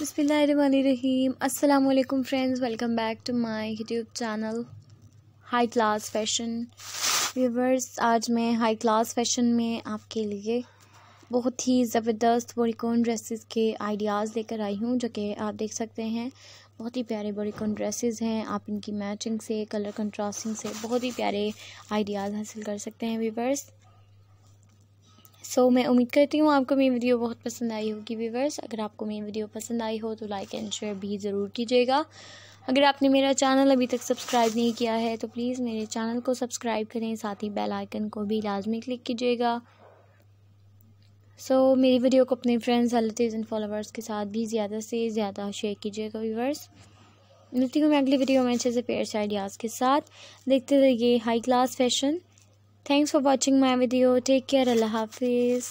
बसमीम अल्लाम friends welcome back to my YouTube channel high class fashion viewers आज मैं हाई क्लास फैशन में आपके लिए बहुत ही ज़बरदस्त बॉडीकॉन ड्रेसेस के आइडियाज़ लेकर आई हूँ जो कि आप देख सकते हैं बहुत ही प्यारे बॉडीकॉन ड्रेसेस हैं आप इनकी मैचिंग से कलर कंट्रास्टिंग से बहुत ही प्यारे आइडियाज़ हासिल कर सकते हैं व्यूवर्स सो so, मैं उम्मीद करती हूँ आपको मेरी वीडियो बहुत पसंद आई होगी व्यूवर्स अगर आपको मेरी वीडियो पसंद आई हो तो लाइक एंड शेयर भी ज़रूर कीजिएगा अगर आपने मेरा चैनल अभी तक सब्सक्राइब नहीं किया है तो प्लीज़ मेरे चैनल को सब्सक्राइब करें साथ ही बेल आइकन को भी लाजमी क्लिक कीजिएगा सो so, मेरी वीडियो को अपने फ्रेंड्स रिलेटिव्स एंड फॉलोवर्स के साथ भी ज़्यादा से ज़्यादा शेयर कीजिएगा व्यूवर्स मिलती हूँ मैं अगली वीडियो में अच्छे से पेयर आइडियाज़ के साथ देखते रहिए high class fashion Thanks for watching my video. Take care. Allah Hafiz.